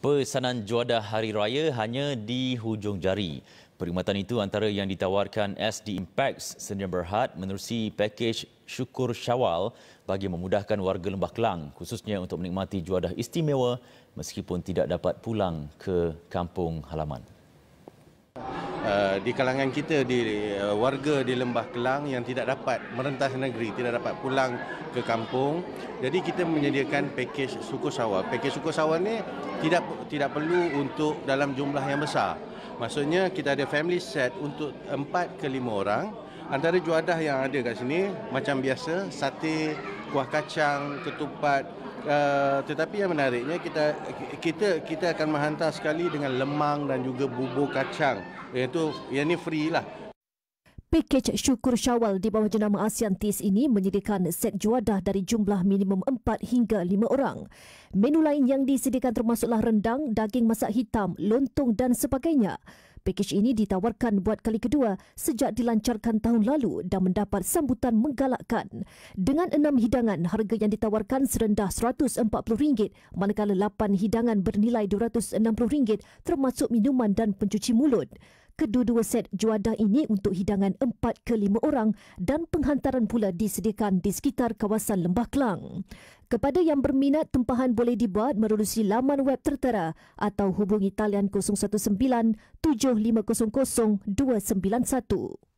pesanan juadah hari raya hanya di hujung jari. Perkhidmatan itu antara yang ditawarkan SD Impacts Sdn Berhad menerusi pakej Syukur Syawal bagi memudahkan warga Lembah Kelang khususnya untuk menikmati juadah istimewa meskipun tidak dapat pulang ke kampung halaman. Eh, di kalangan kita di uh, warga di Lembah Kelang yang tidak dapat merentas negeri, tidak dapat pulang ke kampung. Jadi kita menyediakan pakej suku sawah. Pakej suku sawah ni tidak tidak perlu untuk dalam jumlah yang besar. Maksudnya kita ada family set untuk 4 ke 5 orang. Antara juadah yang ada kat sini macam biasa sate, kuah kacang, ketupat, Eh, tetapi yang menariknya kita kita kita akan menghantar sekali dengan lemang dan juga bubur kacang. Iaitu yang ni free lah. Pakej syukur syawal di bawah jenama ASEAN TIS ini menyediakan set juadah dari jumlah minimum 4 hingga 5 orang. Menu lain yang disediakan termasuklah rendang, daging masak hitam, lontong dan sebagainya. Pakej ini ditawarkan buat kali kedua sejak dilancarkan tahun lalu dan mendapat sambutan menggalakkan. Dengan enam hidangan, harga yang ditawarkan serendah RM140, manakala lapan hidangan bernilai RM260 termasuk minuman dan pencuci mulut kedua-dua set juadah ini untuk hidangan empat ke lima orang dan penghantaran pula disediakan di sekitar kawasan Lembah Kelang. Kepada yang berminat, tempahan boleh dibuat melalui laman web tertera atau hubungi talian 019 7500 291.